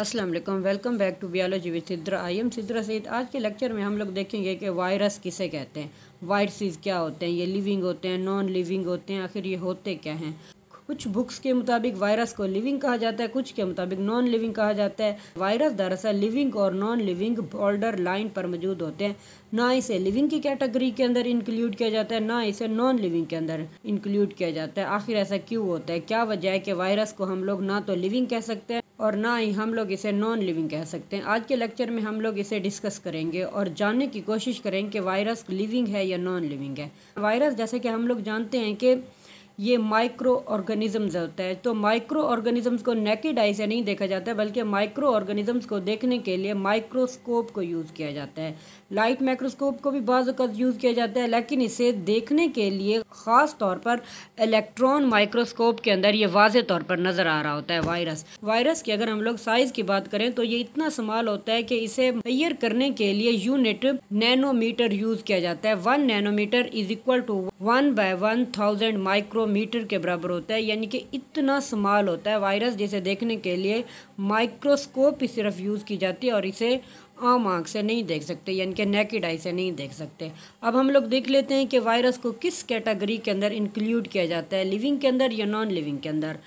Aslam welcome back to biology with Sidra I am Sidra Saeed आज के lecture में हम लोग देखेंगे कि वायरस किसे कहते हैं वायरसेस क्या होते हैं ये लिविंग होते हैं नॉन लिविंग होते हैं आखिर ये होते क्या हैं कुछ बुक्स के मुताबिक वायरस को लिविंग कहा जाता है कुछ के मुताबिक नॉन लिविंग कहा जाता है वायरस दरअसल लिविंग और नॉन लिविंग बॉर्डर लाइन पर मौजूद होते हैं ना इसे लिविंग की कैटेगरी के अंदर इंक्लूड किया जाता है ना इसे नॉन लिविंग के अंदर इंक्लूड किया जाता है आखिर ऐसा क्यों होता है क्या वजह है कि वायरस को हम लोग ना तो लिविंग कह सकते हैं और ना ही हम लोग इसे नॉन लिविंग कह सकते हैं आज के लेक्चर में हम लोग इसे डिस्कस करेंगे और जानने की कोशिश करेंगे कि वायरस लिविंग है या नॉन लिविंग है वायरस जैसे कि हम लोग जानते हैं कि ये माइक्रो ऑर्गेनिजम्स होता है तो माइक्रो ऑर्गेनिजम्स को नेकेड आई से नहीं देखा जाता है बल्कि माइक्रो ऑर्गेनिजम्स को देखने के लिए माइक्रोस्कोप को यूज़ किया जाता है लाइट माइक्रोस्कोप को भी बाज़ यूज़ किया जाता है लेकिन इसे देखने के लिए ख़ास तौर पर इलेक्ट्रॉन माइक्रोस्कोप के अंदर ये वाज तौर पर नज़र आ रहा होता है वायरस वायरस की अगर हम लोग साइज़ की बात करें तो ये इतना समाल होता है कि इसे मैयर करने के लिए यूनिट नैनोमीटर यूज़ किया जाता है one nanometre is equal to one by one thousand micro metre के बराबर होता है यानी कि इतना स्मॉल होता है वायरस जिसे देखने के लिए माइक्रोस्कोप ही सिर्फ यूज़ की जाती है और इसे आम आँख से नहीं देख सकते यानी कि नेकेड आई से नहीं देख सकते अब हम लोग देख लेते हैं कि वायरस को किस कैटेगरी के अंदर इंक्लूड किया जाता है लिविंग के अंदर या नॉन लिविंग के अंदर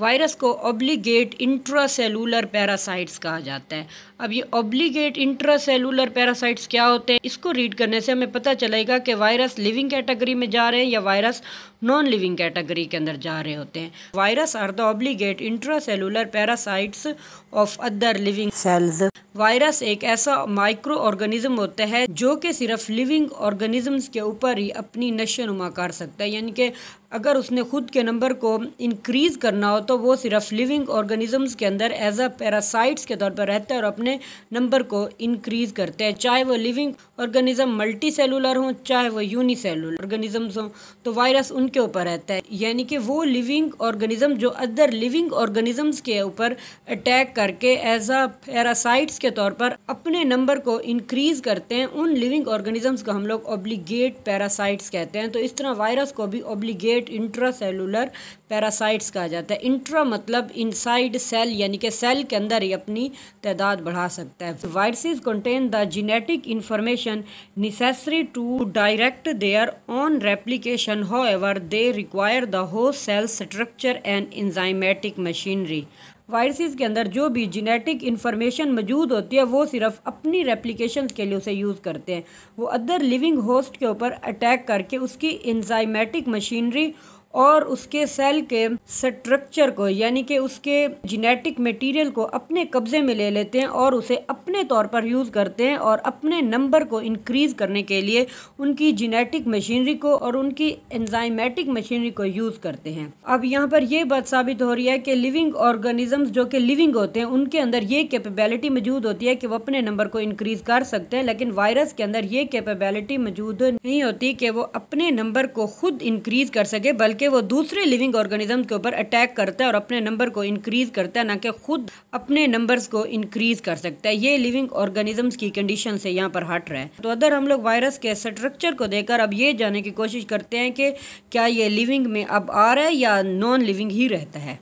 वायरस को ऑब्लीगेट इंट्रासेलुलर पैरासाइट्स कहा जाता है अब ये ऑब्लीगेट इंट्रासेलुलर पैरासाइट्स क्या होते हैं इसको रीड करने से हमें पता चलेगा कि वायरस लिविंग कैटेगरी में जा रहे हैं या वायरस नॉन लिविंग कैटेगरी के अंदर जा रहे होते हैं virus are the obligate intracellular parasites of other living cells virus एक ऐसा माइक्रो ऑर्गेनिज्म होता है जो कि सिर्फ लिविंग ऑर्गेनिजम्स के ऊपर ही अपनी नशे नुमा कर सकता है यानी कि अगर उसने ख़ुद के नंबर को इंक्रीज़ करना हो तो वो सिर्फ लिविंग ऑर्गेनिजम्स के अंदर एज अ पैरासाइट्स के तौर पर रहता है और अपने नंबर को इंक्रीज़ करते हैं चाहे वो लिविंग ऑर्गेनिज्म मल्टी सेलुलर हों चाहे वो यूनि सेलुलर ऑर्गेनिजम्स हों तो वायरस उनके ऊपर रहता है यानी कि वो लिविंग ऑर्गेनिज्म जो अदर लिविंग ऑर्गेनिजम्स के ऊपर अटैक करके एज अ पैरासाइट्स के तौर पर अपने नंबर को इंक्रीज करते हैं उन लिविंग ऑर्गेनिजम्स को हम लोग ओब्लीगेट पैरासाइट्स कहते हैं तो इस तरह वायरस को भी ऑब्लीगेट इंट्रासेलुलर पैरासाइट्स कहा जाता है इंट्रा मतलब इनसाइड सेल यानी कि सेल के अंदर ही अपनी तादाद बढ़ा सकता है viruses contain the genetic information necessary to direct their on replication however they require the host cell structure and enzymatic machinery viruses के अंदर जो भी जेनेटिक इन्फॉर्मेशन मौजूद होती है वो सिर्फ अपनी रेप्लिकेशन के लिए उसे यूज़ करते हैं वो अदर लिविंग होस्ट के ऊपर अटैक करके उसकी इंजाइमेटिक मशीनरी और उसके सेल के स्ट्रक्चर को यानी कि उसके जेनेटिक मटेरियल को अपने कब्ज़े में ले लेते हैं और उसे अपने तौर पर यूज़ करते हैं और अपने नंबर को इंक्रीज़ करने के लिए उनकी जेनेटिक मशीनरी को और उनकी एंजाइमेटिक मशीनरी को यूज़ करते हैं अब यहाँ पर यह बात साबित हो रही है कि लिविंग ऑर्गेनिजम्स जो कि लिविंग होते हैं उनके अंदर ये कैपेबिलिटी मौजूद होती है कि वह अपने नंबर को इंक्रीज़ कर सकते हैं लेकिन वायरस के अंदर ये कैपेबिलिटी मौजूद नहीं होती कि वो अपने नंबर को खुद इंक्रीज़ कर सके बल्कि करके वो दूसरे लिविंग ऑर्गेनिज्म के ऊपर अटैक करता है और अपने नंबर को इंक्रीज करता है ना कि खुद अपने नंबर्स को इंक्रीज कर सकता है ये लिविंग ऑर्गेनिजम्स की कंडीशन से यहाँ पर हट रहा है तो अदर हम लोग वायरस के स्ट्रक्चर को देखकर अब ये जानने की कोशिश करते हैं कि क्या ये लिविंग में अब आ रहा है या नॉन लिविंग ही रहता है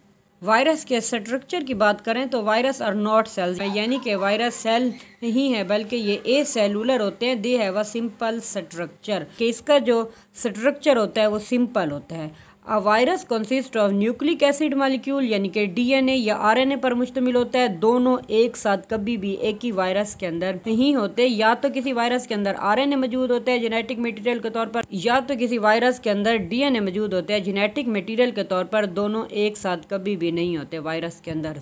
वायरस के स्ट्रक्चर की बात करें तो वायरस आर नॉट सेल्स यानी कि वायरस सेल नहीं है बल्कि ये ए सेलुलर होते हैं दे है अ सिंपल स्ट्रक्चर कि इसका जो स्ट्रक्चर होता है वो सिंपल होता है a virus consist of nucleic acid molecule यानी कि डीएनए या आरएनए पर मुश्तमिल होता है दोनों एक साथ कभी भी एक ही वायरस के अंदर नहीं होते या तो किसी वायरस के अंदर आरएनए मौजूद होता है जेनेटिक मटेरियल के तौर पर या तो किसी वायरस के अंदर डीएनए मौजूद होता है जेनेटिक मटेरियल के तौर पर दोनों एक साथ कभी भी नहीं होते वायरस के अंदर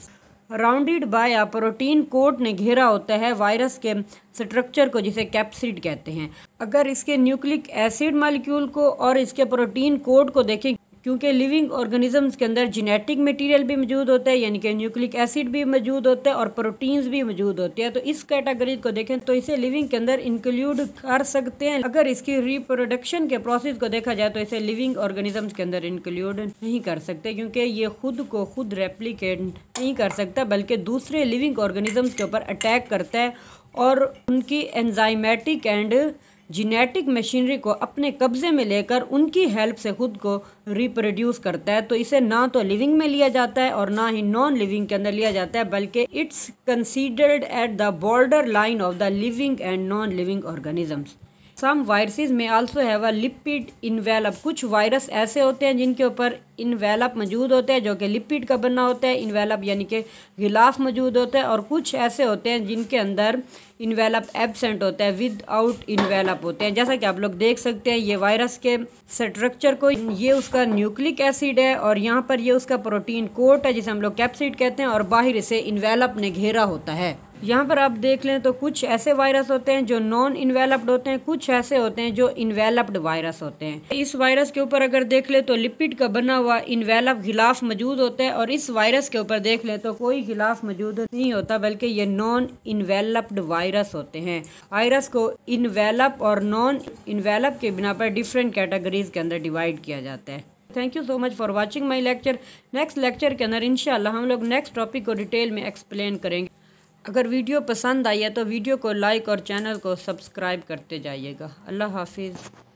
rounded by a protein coat ने घेरा होता है वायरस के स्ट्रक्चर को जिसे कैप्सिड कहते हैं अगर इसके न्यूक्लिक एसिड मालिक्यूल को और इसके प्रोटीन कोट को देखें क्योंकि लिविंग ऑर्गेनिजम्स के अंदर जेनेटिक मटेरियल भी मौजूद होता है यानी कि न्यूक्लिक एसिड भी मौजूद होता है और प्रोटीन्स भी मौजूद होते हैं तो इस कैटेगरी को देखें तो इसे लिविंग के अंदर इंक्लूड कर सकते हैं अगर इसकी रिप्रोडक्शन के प्रोसेस को देखा जाए तो इसे लिविंग ऑर्गेनिजम्स के अंदर इंक्लूड नहीं कर सकते क्योंकि ये खुद को खुद रेप्लीकेट नहीं कर सकता बल्कि दूसरे लिविंग ऑर्गेनिजम्स के ऊपर अटैक करता है और उनकी एंजाइमेटिक एंड जीनेटिक मशीनरी को अपने कब्ज़े में लेकर उनकी हेल्प से खुद को रिप्रोड्यूस करता है तो इसे ना तो लिविंग में लिया जाता है और ना ही नॉन लिविंग के अंदर लिया जाता है बल्कि it's considered at the border line of the living and non living organisms some viruses में also have a lipid envelope कुछ वायरस ऐसे होते हैं जिनके ऊपर इन्वेलप मौजूद होते हैं जो कि लिपिड का बना होता है इन्वेलप यानी कि गिलाफ मौजूद होता है और कुछ ऐसे होते हैं जिनके अंदर इन्वेलप एबसेंट होता है विद आउट इन्वेलप होते हैं जैसा कि आप लोग देख सकते हैं ये वायरस के स्ट्रक्चर को ये उसका न्यूक्लिक एसिड है और यहाँ पर ये उसका प्रोटीन कोट है जिसे हम लोग कैप्सिड कहते हैं और बाहर इसे इन्वेलप ने घेरा होता है यहाँ पर आप देख लें तो कुछ ऐसे वायरस होते हैं जो नॉन इन्वेलप्ड होते हैं कुछ ऐसे होते हैं जो इन्वेलप्ड वायरस होते हैं इस वायरस के ऊपर अगर देख ले तो लिपिड का बना हुआ इन्वेलप गिलाफ मौजूद होता है और इस वायरस के ऊपर देख लें तो कोई गिलाफ मौजूद नहीं होता बल्कि ये नॉन इन्वेलप्ड वायरस होते हैं वायरस को इन्वेलप और नॉन इन्वेलप के बिना पर डिफरेंट कैटेगरीज के अंदर डिवाइड किया जाता है thank you so much for watching my lecture next lecture के अंदर इनशाला हम लोग नेक्स्ट टॉपिक को डिटेल में एक्सप्लेन करेंगे अगर वीडियो पसंद आई है तो वीडियो को लाइक और चैनल को सब्सक्राइब करते जाइएगा अल्लाह हाफिज़